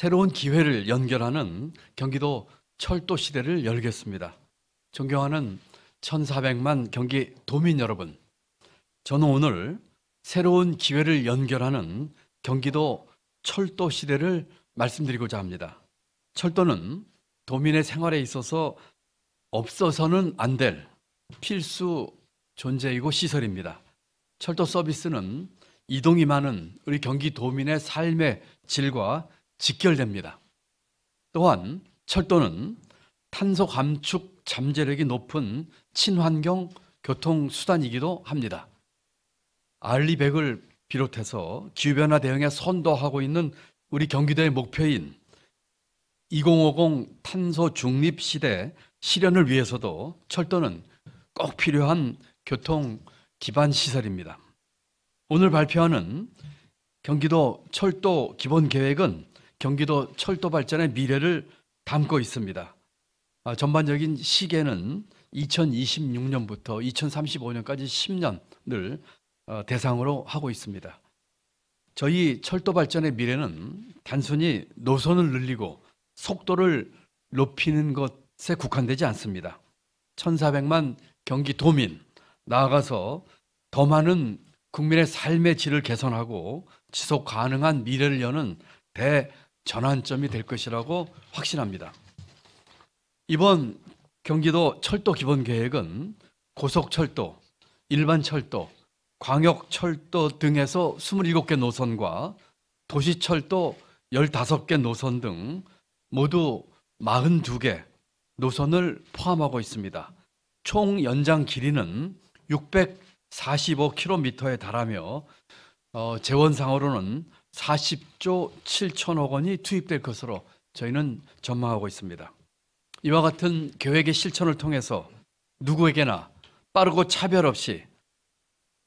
새로운 기회를 연결하는 경기도 철도 시대를 열겠습니다. 존경하는 1,400만 경기 도민 여러분, 저는 오늘 새로운 기회를 연결하는 경기도 철도 시대를 말씀드리고자 합니다. 철도는 도민의 생활에 있어서 없어서는 안 될 필수 존재이고 시설입니다. 철도 서비스는 이동이 많은 우리 경기 도민의 삶의 질과 직결됩니다. 또한 철도는 탄소 감축 잠재력이 높은 친환경 교통수단이기도 합니다. 알리백을 비롯해서 기후변화 대응에 선도하고 있는 우리 경기도의 목표인 2050 탄소 중립 시대 실현을 위해서도 철도는 꼭 필요한 교통 기반 시설입니다. 오늘 발표하는 경기도 철도 기본 계획은 경기도 철도 발전의 미래를 담고 있습니다. 아, 전반적인 시계는 2026년부터 2035년까지 10년을 어, 대상으로 하고 있습니다. 저희 철도 발전의 미래는 단순히 노선을 늘리고 속도를 높이는 것에 국한되지 않습니다. 1,400만 경기도민 나아가서 더 많은 국민의 삶의 질을 개선하고 지속 가능한 미래를 여는 대 전환점이 될 것이라고 확신합니다. 이번 경기도 철도 기본 계획은 고속철도, 일반철도, 광역철도 등에서 27개 노선과 도시철도 15개 노선 등 모두 42개 노선을 포함하고 있습니다. 총 연장 길이는 645km에 달하며 어, 재원상으로는 40조 7천억 원이 투입될 것으로 저희는 전망하고 있습니다. 이와 같은 계획의 실천을 통해서 누구에게나 빠르고 차별 없이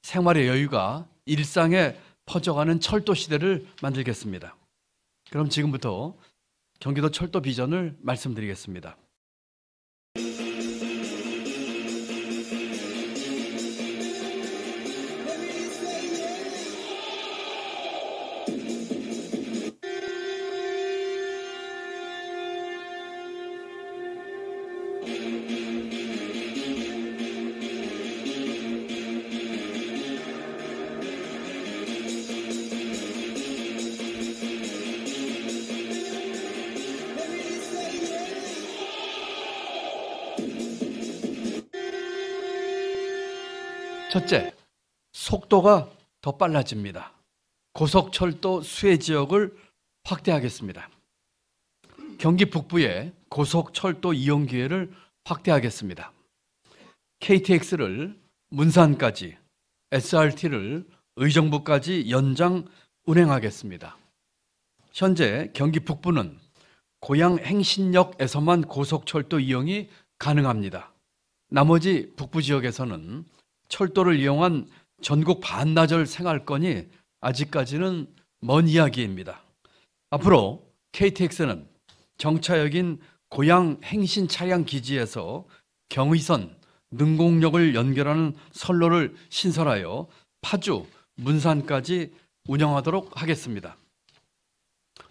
생활의 여유가 일상에 퍼져가는 철도 시대를 만들겠습니다. 그럼 지금부터 경기도 철도 비전을 말씀드리겠습니다. 첫째, 속도가 더 빨라집니다. 고속철도 수혜 지역을 확대하겠습니다. 경기 북부에 고속철도 이용 기회를 확대하겠습니다. KTX를 문산까지, SRT를 의정부까지 연장 운행하겠습니다. 현재 경기 북부는 고향 행신역에서만 고속철도 이용이 가능합니다. 나머지 북부 지역에서는 철도를 이용한 전국 반나절 생활권이 아직까지는 먼 이야기입니다. 앞으로 KTX는 정차역인 고양 행신 차량 기지에서 경의선, 능곡역을 연결하는 선로를 신설하여 파주, 문산까지 운영하도록 하겠습니다.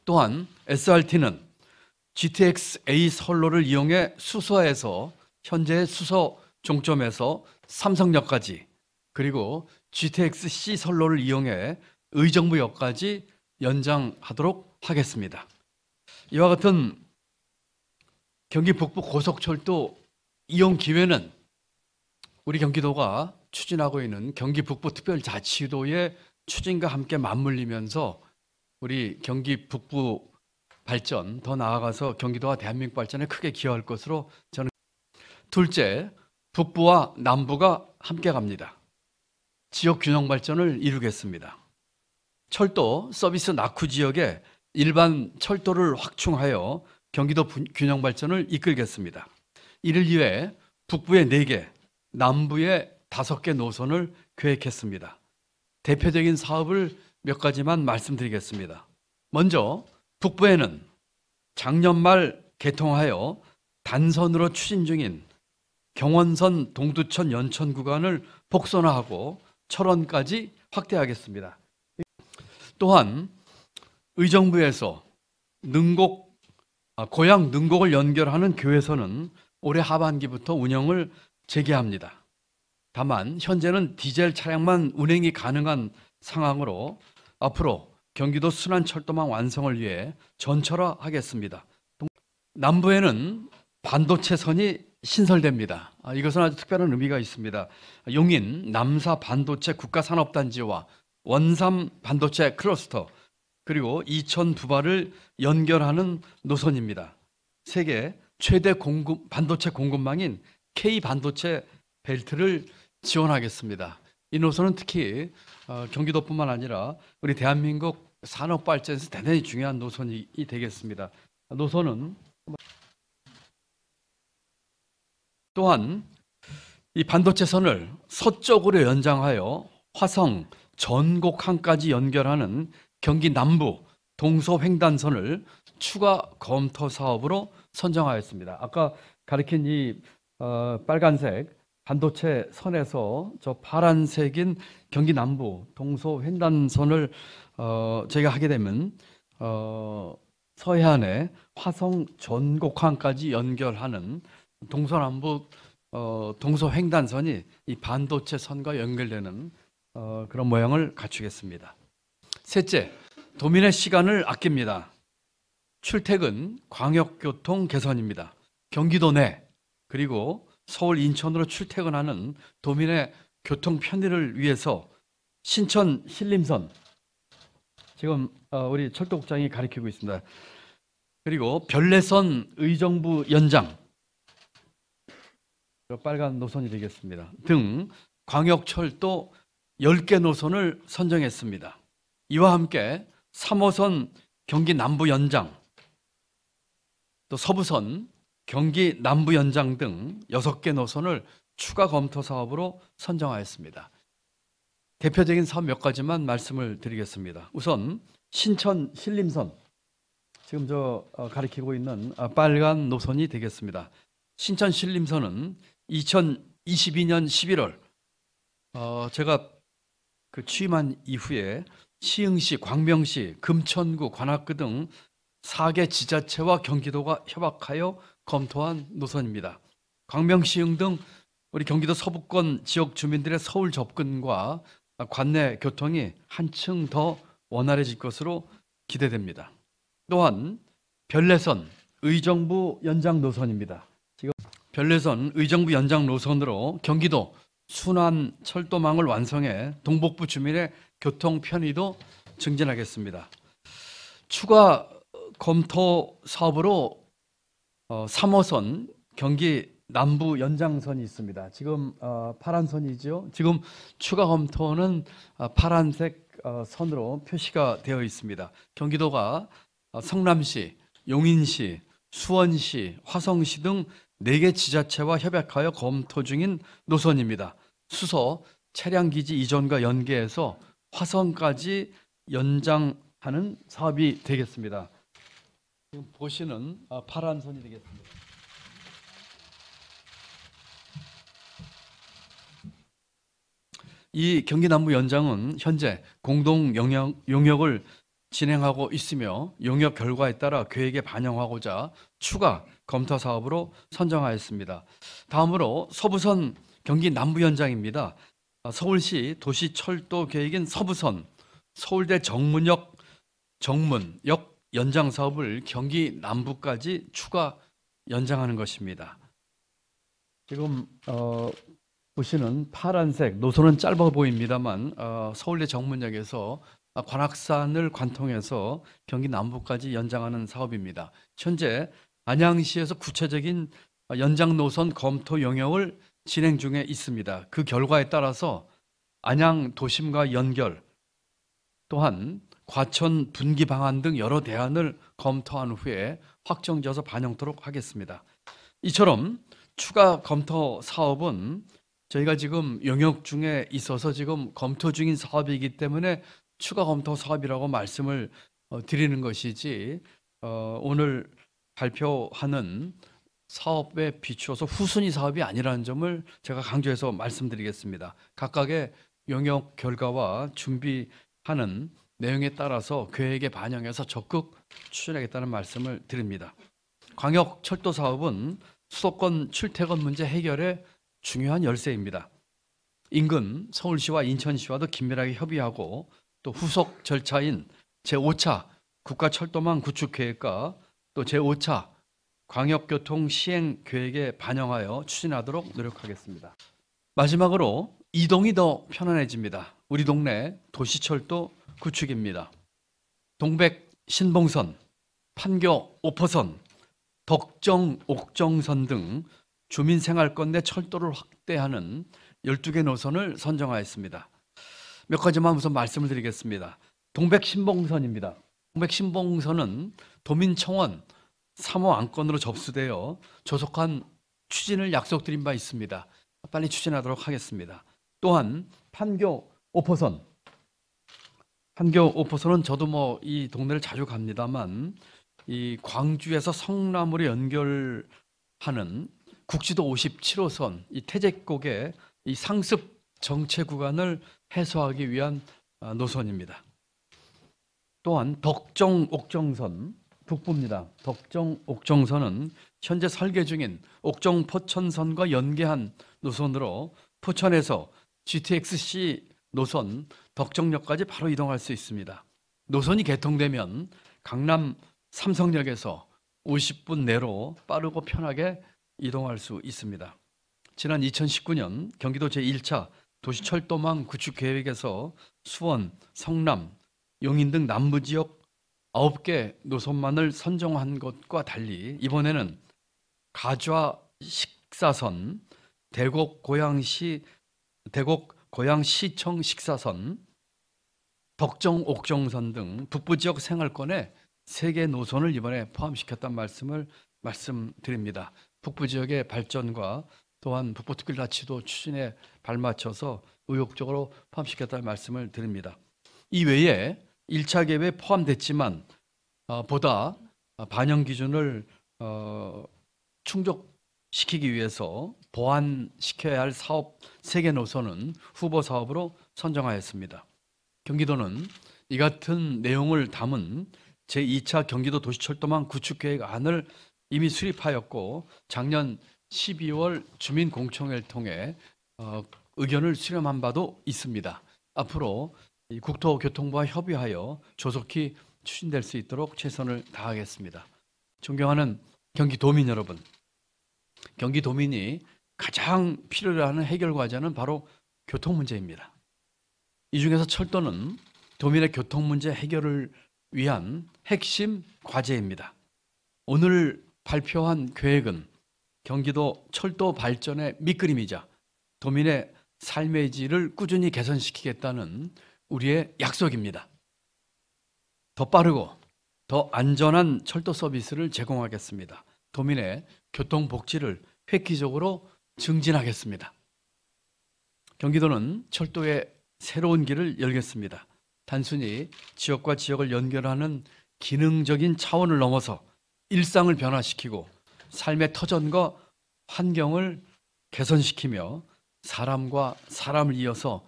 또한 SRT는 GTX-A 선로를 이용해 수서에서 현재 수서 종점에서 삼성역까지 그리고 GTX-C 선로를 이용해 의정부역까지 연장하도록 하겠습니다. 이와 같은 경기 북부 고속철도 이용 기회는 우리 경기도가 추진하고 있는 경기 북부 특별자치도의 추진과 함께 맞물리면서 우리 경기 북부 발전 더 나아가서 경기도와 대한민국 발전에 크게 기여할 것으로 저는 둘째 북부와 남부가 함께 갑니다. 지역 균형 발전을 이루겠습니다. 철도 서비스 낙후 지역에 일반 철도를 확충하여 경기도 균형 발전을 이끌겠습니다. 이를 위해 북부에 4개, 남부에 5개 노선을 계획했습니다. 대표적인 사업을 몇 가지만 말씀드리겠습니다. 먼저 북부에는 작년 말 개통하여 단선으로 추진 중인 경원선 동두천 연천 구간을 복선화하고 철원까지 확대하겠습니다. 또한 의정부에서 능곡 아, 고향 능곡을 연결하는 교회선은 올해 하반기부터 운영을 재개합니다. 다만 현재는 디젤 차량만 운행이 가능한 상황으로 앞으로 경기도 순환철도망 완성을 위해 전철화하겠습니다. 남부에는 반도체선이 신설됩니다. 아, 이것은 아주 특별한 의미가 있습니다. 용인 남사 반도체 국가산업단지와 원삼 반도체 클러스터 그리고 이천 부발을 연결하는 노선입니다. 세계 최대 공급 반도체 공급망인 K 반도체 벨트를 지원하겠습니다. 이 노선은 특히 어, 경기도뿐만 아니라 우리 대한민국 산업 발전에서 대단히 중요한 노선이 되겠습니다. 노선은 또한 이 반도체 선을 서쪽으로 연장하여 화성 전곡항까지 연결하는 경기 남부 동서 횡단선을 추가 검토 사업으로 선정하였습니다. 아까 가리킨 이 어, 빨간색 반도체 선에서 저 파란색인 경기 남부 동서 횡단선을 어, 저가 하게 되면 어, 서해안의 화성 전곡항까지 연결하는 동서남북 어, 동서 횡단선이 이 반도체 선과 연결되는 어, 그런 모양을 갖추겠습니다. 셋째, 도민의 시간을 아낍니다. 출퇴근 광역교통 개선입니다. 경기도 내 그리고 서울 인천으로 출퇴근하는 도민의 교통 편의를 위해서 신천 신림선 지금 어, 우리 철도국장이 가리키고 있습니다. 그리고 별내선 의정부 연장 빨간 노선이 되겠습니다. 등 광역철도 10개 노선을 선정했습니다. 이와 함께 3호선 경기 남부 연장, 또 서부선 경기 남부 연장 등 6개 노선을 추가 검토 사업으로 선정하였습니다. 대표적인 사업 몇 가지만 말씀을 드리겠습니다. 우선 신천 신림선 지금 저 어, 가리키고 있는 아, 빨간 노선이 되겠습니다. 신천 신림선은 2022년 11월 어, 제가 그 취임한 이후에 시흥시, 광명시, 금천구, 관악구 등 4개 지자체와 경기도가 협약하여 검토한 노선입니다. 광명시흥 등 우리 경기도 서부권 지역 주민들의 서울 접근과 관내 교통이 한층 더 원활해질 것으로 기대됩니다. 또한 별내선 의정부 연장 노선입니다. 별내선 의정부 연장 노선으로 경기도 순환 철도망을 완성해 동북부 주민의 교통 편의도 증진하겠습니다. 추가 검토 사업으로 3호선 어, 경기 남부 연장선이 있습니다. 지금 어, 파란 선이죠. 지금 추가 검토는 어, 파란색 선으로 표시가 되어 있습니다. 경기도가 성남시, 용인시, 수원시, 화성시 등 4개 지자체와 협약하여 검토 중인 노선입니다. 수서 차량 기지 이전과 연계해서 화성까지 연장하는 사업이 되겠습니다. 지금 보시는 아, 파란 선이 되겠습니다. 이 경기 남부 연장은 현재 공동 영역, 용역을 진행하고 있으며 용역 결과에 따라 계획에 반영하고자 추가 검토 사업으로 선정하였습니다. 다음으로 서부선 경기 남부 현장입니다. 서울시 도시 철도 계획인 서부선 서울대 정문역 정문역 연장 사업을 경기 남부까지 추가 연장하는 것입니다. 지금 어, 보시는 파란색 노선은 짧아 보입니다만 어, 서울대 정문역에서 아, 관악산을 관통해서 경기 남부까지 연장하는 사업입니다. 현재 안양시에서 구체적인 연장 노선 검토 영역을 진행 중에 있습니다. 그 결과에 따라서 안양 도심과 연결 또한 과천 분기 방안 등 여러 대안을 검토한 후에 확정지어서 반영토록 하겠습니다. 이처럼 추가 검토 사업은 저희가 지금 영역 중에 있어서 지금 검토 중인 사업이기 때문에 추가 검토 사업이라고 말씀을 어, 드리는 것이지 어, 오늘 발표하는 사업에 비추어서 후순위 사업이 아니라는 점을 제가 강조해서 말씀드리겠습니다. 각각의 영역 결과와 준비하는 내용에 따라서 계획에 반영해서 적극 추진하겠다는 말씀을 드립니다. 광역 철도 사업은 수도권 출퇴근 문제 해결에 중요한 열쇠입니다. 인근 서울시와 인천시와도 긴밀하게 협의하고 또 후속 절차인 제5차 국가철도망 구축계획과 또 제5차 광역교통 시행 계획에 반영하여 추진하도록 노력하겠습니다. 마지막으로 이동이 더 편안해집니다. 우리 동네 도시철도 구축입니다. 동백 신봉선, 판교 5호선, 덕정 옥정선 등 주민 생활권 내 철도를 확대하는 12개 노선을 선정하였습니다. 몇 가지만 우선 말씀을 드리겠습니다. 동백신봉선입니다. 동백신봉선은 도민청원 3호 안건으로 접수되어 조속한 추진을 약속드린 바 있습니다. 빨리 추진하도록 하겠습니다. 또한 판교 5호선 판교 5호선은 저도 뭐 이 동네를 자주 갑니다만 이 광주에서 성남으로 연결하는 국지도 57호선 이 태제곡의 이 상습 정체 구간을 해소하기 위한 어, 노선입니다. 또한 덕정 옥정선 북부입니다. 덕정 옥정선은 현재 설계 중인 옥정 포천선과 연계한 노선으로 포천에서 GTX-C 노선 덕정역까지 바로 이동할 수 있습니다. 노선이 개통되면 강남 삼성역에서 50분 내로 빠르고 편하게 이동할 수 있습니다. 지난 2019년 경기도 제1차 도시철도망 구축 계획에서 수원, 성남, 용인 등 남부 지역 9개 노선만을 선정한 것과 달리 이번에는 가좌 식사선, 대곡 고양시 대곡 고양시청 식사선, 덕정 옥정선 등 북부 지역 생활권에 세개 노선을 이번에 포함시켰다는 말씀을 말씀드립니다. 북부 지역의 발전과 또한 북포특별 자치도 추진에 발맞춰서 의욕적으로 포함시켰다는 말씀을 드립니다. 이외에 1차 계획에 포함됐지만 어, 보다 반영 기준을 어, 충족시키기 위해서 보완시켜야 할 사업 3개 노선은 후보 사업으로 선정하였습니다. 경기도는 이 같은 내용을 담은 제2차 경기도 도시철도망 구축계획안을 이미 수립하였고 작년 12월 주민공청회를 통해 어, 의견을 수렴한 바도 있습니다. 앞으로 국토교통부와 협의하여 조속히 추진될 수 있도록 최선을 다하겠습니다. 존경하는 경기도민 여러분, 경기도민이 가장 필요로 하는 해결 과제는 바로 교통 문제입니다. 이 중에서 철도는 도민의 교통 문제 해결을 위한 핵심 과제입니다. 오늘 발표한 계획은 경기도 철도 발전의 밑그림이자 도민의 삶의 질을 꾸준히 개선시키겠다는 우리의 약속입니다. 더 빠르고 더 안전한 철도 서비스를 제공하겠습니다. 도민의 교통 복지를 획기적으로 증진하겠습니다. 경기도는 철도의 새로운 길을 열겠습니다. 단순히 지역과 지역을 연결하는 기능적인 차원을 넘어서 일상을 변화시키고 삶의 터전과 환경을 개선시키며 사람과 사람을 이어서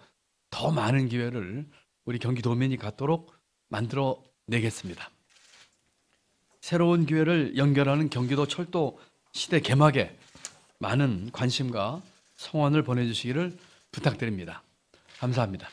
더 많은 기회를 우리 경기도민이 갖도록 만들어 내겠습니다. 새로운 기회를 연결하는 경기도 철도 시대 개막에 많은 관심과 성원을 보내주시기를 부탁드립니다. 감사합니다.